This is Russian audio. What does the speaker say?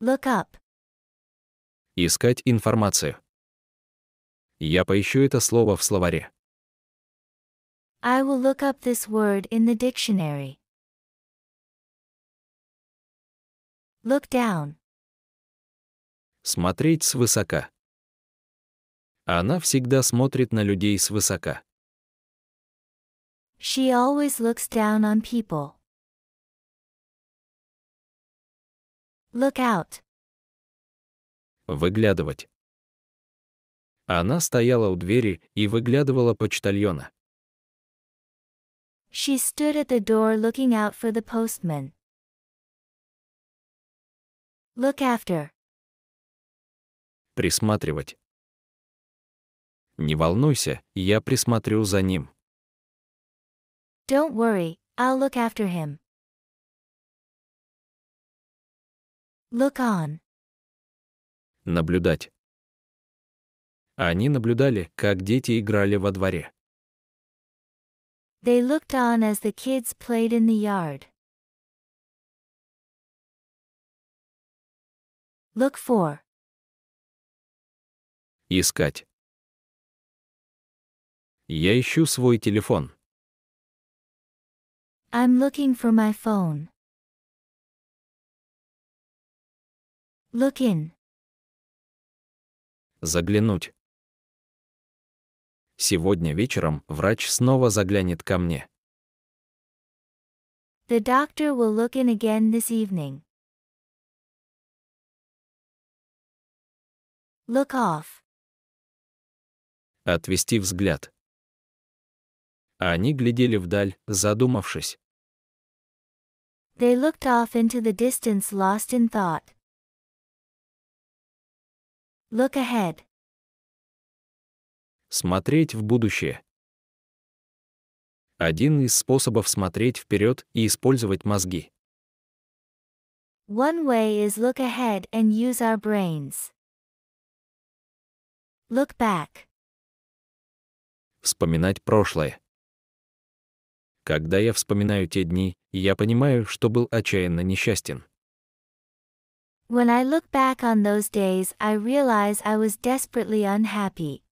Look up. Искать информацию. Я поищу это слово в словаре. I will look up this word in the dictionary. Look down. Смотреть свысока. Она всегда смотрит на людей свысока. She always looks down on people. Look out. Выглядывать. Она стояла у двери и выглядывала почтальона. She stood at the door looking out for the postman. Look after. Присматривать. Не волнуйся, я присмотрю за ним. Don't worry, I'll look after him. Look on. Наблюдать. Они наблюдали, как дети играли во дворе. They looked on as the kids played in the yard. Look for. Искать. Я ищу свой телефон. I'm looking for my phone. Look in. Заглянуть. Сегодня вечером врач снова заглянет ко мне. The doctor will look in again this evening. Look off. Отвести взгляд. Они глядели вдаль, задумавшись. They looked off into the distance lost in thought. Look ahead. Смотреть в будущее. Один из способов смотреть вперед и использовать мозги. One way is look ahead and use our brains. Look back. Вспоминать прошлое. Когда я вспоминаю те дни, я понимаю, что был отчаянно несчастен. When I look back on those days I realize I was desperately unhappy,